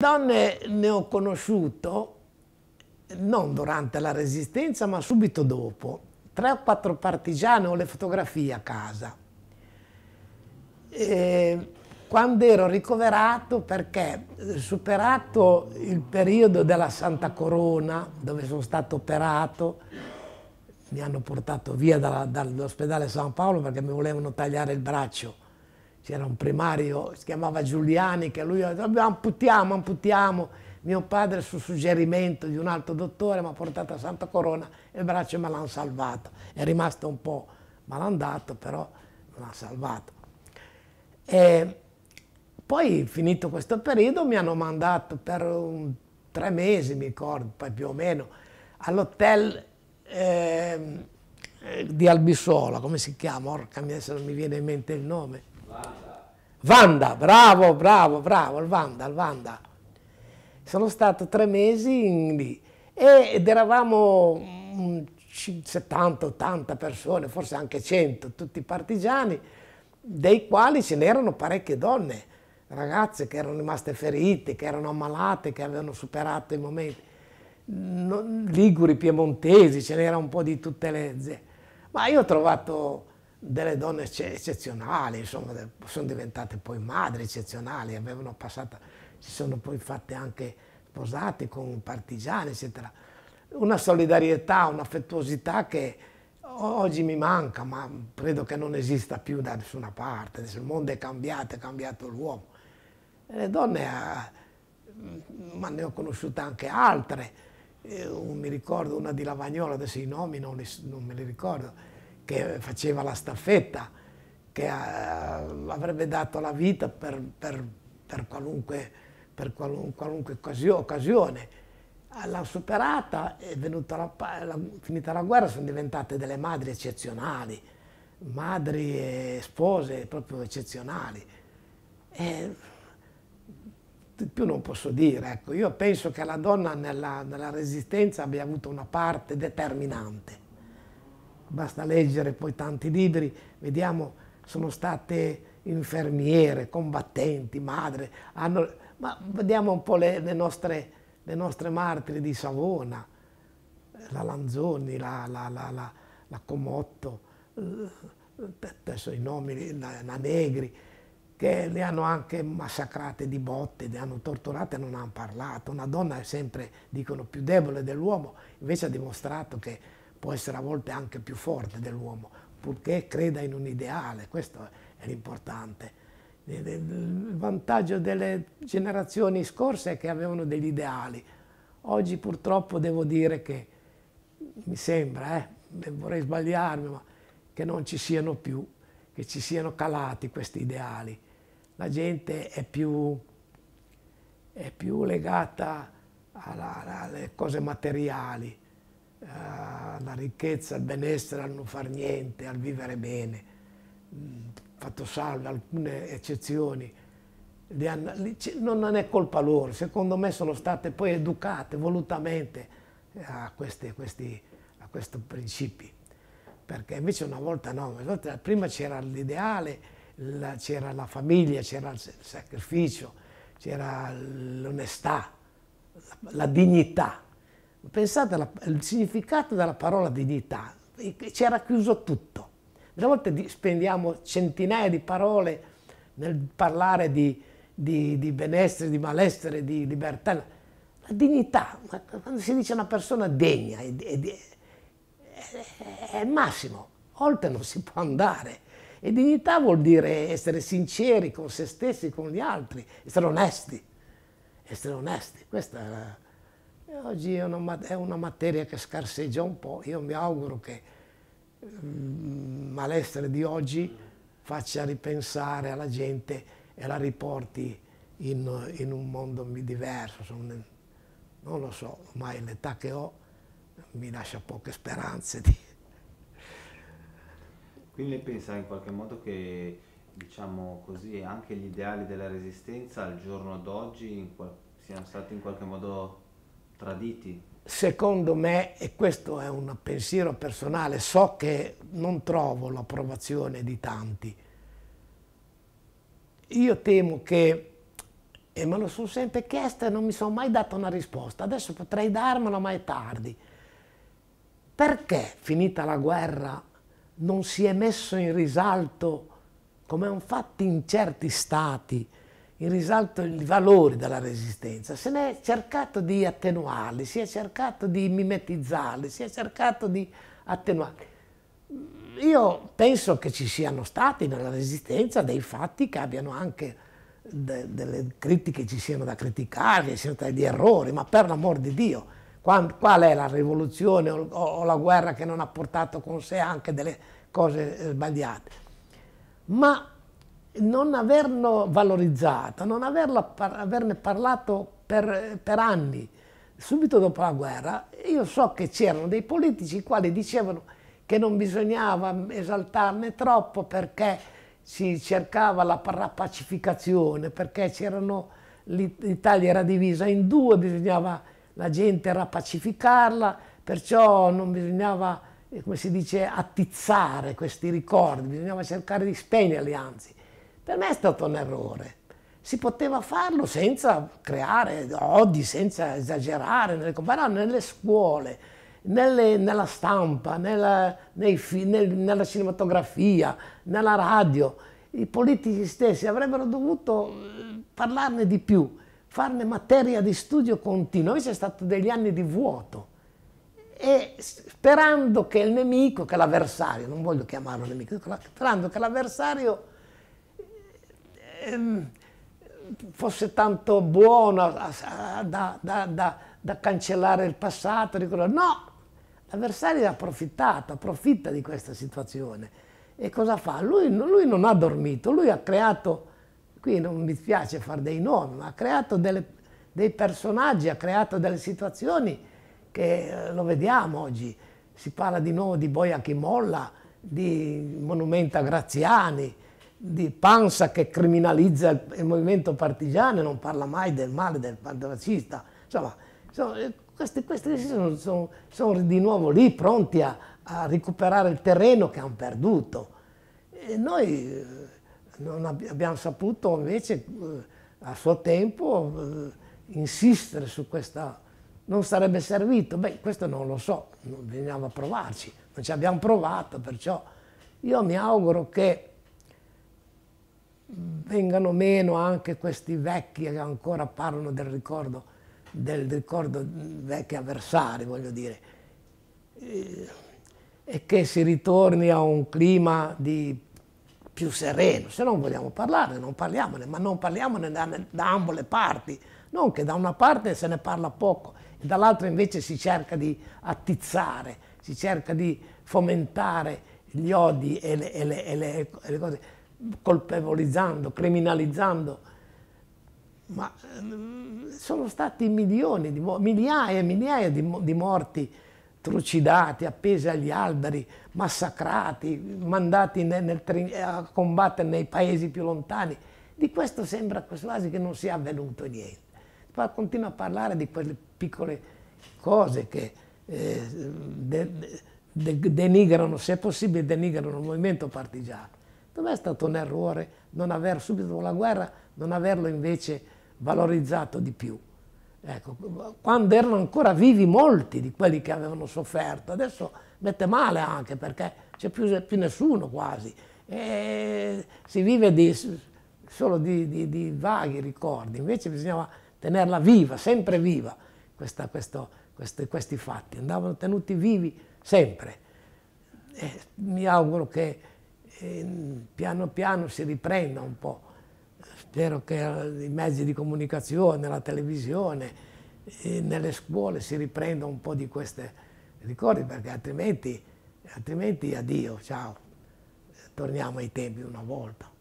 Donne ne ho conosciuto non durante la resistenza ma subito dopo, tre o quattro partigiane ho le fotografie a casa. E quando ero ricoverato perché eh, superato il periodo della Santa Corona dove sono stato operato, mi hanno portato via dall'ospedale San Paolo perché mi volevano tagliare il braccio c'era un primario, si chiamava Giuliani, che lui diceva amputiamo, amputiamo. Mio padre, su suggerimento di un altro dottore, mi ha portato a Santa Corona e il braccio me l'hanno salvato. È rimasto un po' malandato, però me l'hanno salvato. E poi, finito questo periodo, mi hanno mandato per un, tre mesi, mi ricordo, poi più o meno, all'hotel eh, di Albisola, come si chiama? Orca, se non mi viene in mente il nome Vanda, bravo, bravo, bravo, il Vanda, al Vanda. Sono stato tre mesi in, lì ed eravamo 70-80 mm, persone, forse anche 100, tutti partigiani, dei quali ce n'erano parecchie donne, ragazze che erano rimaste ferite, che erano ammalate, che avevano superato i momenti. Liguri, piemontesi, ce n'era un po' di tutte le... Ma io ho trovato delle donne eccezionali, insomma, sono diventate poi madri eccezionali, avevano passato, si sono poi fatte anche sposate con partigiani, eccetera. Una solidarietà, un'affettuosità che oggi mi manca, ma credo che non esista più da nessuna parte. Il mondo è cambiato, è cambiato l'uomo. Le donne, ah, mm, ma ne ho conosciute anche altre. Eh, mi ricordo una di Lavagnola, adesso i nomi non, li, non me li ricordo, che faceva la staffetta, che eh, avrebbe dato la vita per, per, per, qualunque, per qualunque, qualunque, occasione. L'ha superata, è venuta la, la, finita la guerra, sono diventate delle madri eccezionali, madri e spose proprio eccezionali. E più non posso dire, ecco, io penso che la donna nella, nella resistenza abbia avuto una parte determinante basta leggere poi tanti libri, vediamo, sono state infermiere, combattenti, madre, hanno, ma vediamo un po' le, le, nostre, le, nostre, martiri di Savona, la Lanzoni, la, la, la, la Comotto, eh, adesso i nomi, la, Negri, che le hanno anche massacrate di botte, le hanno torturate e non hanno parlato. Una donna è sempre, dicono, più debole dell'uomo, invece ha dimostrato che può essere a volte anche più forte dell'uomo, purché creda in un ideale, questo è l'importante. Eh, eh, il vantaggio delle generazioni scorse è che avevano degli ideali. Oggi purtroppo devo dire che, mi sembra, eh, eh, vorrei sbagliarmi, ma che non ci siano più, che ci siano calati questi ideali. La gente è più, è più legata alla, alle cose materiali, uh, alla ricchezza, al benessere, al non far niente, al vivere bene, mm, fatto salve alcune eccezioni, non è colpa loro, secondo me sono state poi educate volutamente a, queste, questi, a questi principi, perché invece una volta no, prima c'era l'ideale, c'era la famiglia, c'era il sacrificio, c'era l'onestà, la dignità Pensate al significato della parola dignità, c'era chiuso tutto. Delle volte spendiamo centinaia di parole nel parlare di, di, di benessere, di malessere, di libertà. La dignità, quando si dice una persona degna, è, è, è, è il massimo, oltre non si può andare. E dignità vuol dire essere sinceri con se stessi, con gli altri, essere onesti. Essere onesti, questa è la Oggi è una, è una materia che scarseggia un po', io mi auguro che il mm, malessere di oggi faccia ripensare alla gente e la riporti in, in un mondo diverso. Non lo so, ormai l'età che ho mi lascia poche speranze. Di... Quindi lei pensa in qualche modo che diciamo così, anche gli ideali della resistenza al giorno d'oggi siano stati in qualche modo traditi? Secondo me, e questo è un pensiero personale, so che non trovo l'approvazione di tanti. Io temo che, e me lo sono sempre chiesto e non mi sono mai dato una risposta, adesso potrei darmela ma è tardi. Perché finita la guerra non si è messo in risalto come hanno fatto in certi stati in risalto i valori della resistenza, se ne è cercato di attenuarli, si è cercato di mimetizzarli, si è cercato di attenuarli. Io penso che ci siano stati nella resistenza dei fatti che abbiano anche de delle critiche, ci siano da criticare, che siano stati degli errori, ma per l'amor di Dio, qual, qual è la rivoluzione o, o la guerra che non ha portato con sé anche delle cose eh, sbagliate? Ma non averlo valorizzato, non averla, par averne parlato per, per, anni, subito dopo la guerra, io so che c'erano dei politici i quali dicevano che non bisognava esaltarne troppo perché si cercava la pacificazione, perché c'erano, l'Italia era divisa in due, bisognava, la gente rapacificarla, perciò non bisognava, eh, come si dice, attizzare questi ricordi, bisognava cercare di spegnerli anzi. Per me è stato un errore. Si poteva farlo senza creare odi, senza esagerare, nelle, però nelle scuole, nelle, nella stampa, nella, nei, nel, nella cinematografia, nella radio, i politici stessi avrebbero dovuto eh, parlarne di più, farne materia di studio continuo. Invece è stato degli anni di vuoto e sperando che il nemico, che l'avversario, non voglio chiamarlo nemico, sperando che l'avversario Ehm, fosse tanto buono da, da, da, da cancellare il passato, no, l'avversario ha approfittato, approfitta di questa situazione. E cosa fa? Lui, lui, non ha dormito, lui ha creato, qui non mi piace fare dei nomi, ma ha creato delle, dei personaggi, ha creato delle situazioni che eh, lo vediamo oggi. Si parla di nuovo di Boia molla, di Monumenta Graziani, di Pansa che criminalizza il movimento partigiano e non parla mai del male del fascista. Insomma, sono, eh, questi, questi sono, sono, sono, di nuovo lì pronti a, a, recuperare il terreno che hanno perduto. E noi eh, ab abbiamo saputo invece eh, a suo tempo insistere su questa... non sarebbe servito? Beh, questo non lo so, non bisognava provarci, non ci abbiamo provato, perciò io mi auguro che vengano meno anche questi vecchi che ancora parlano del ricordo, del ricordo vecchi avversari, voglio dire, eh, e che si ritorni a un clima di più sereno, se non vogliamo parlare, non parliamone, ma non parliamone da, da ambo le parti, non che da una parte se ne parla poco e dall'altra invece si cerca di attizzare, si cerca di fomentare gli odi e le, e le, e le, e le cose colpevolizzando, criminalizzando, ma eh, sono stati milioni, di, migliaia e migliaia di, di morti trucidati, appesi agli alberi, massacrati, mandati nel, nel, eh, a combattere nei paesi più lontani. Di questo sembra quasi che non sia avvenuto niente. Poi continua a parlare di quelle piccole cose che eh, de, de, denigrano, se è possibile, denigrano il movimento partigiano. Per è stato un errore non aver subito dopo la guerra, non averlo invece valorizzato di più. Ecco, quando erano ancora vivi molti di quelli che avevano sofferto, adesso mette male anche perché c'è più, più nessuno quasi. E si vive di, solo di, di, di, vaghi ricordi, invece bisognava tenerla viva, sempre viva, questa, questo, questi, questi fatti, andavano tenuti vivi sempre. E mi auguro che piano piano si riprenda un po'. Spero che i mezzi di comunicazione, la televisione, nelle scuole si riprenda un po' di questi ricordi, perché altrimenti, altrimenti addio, ciao, torniamo ai tempi una volta.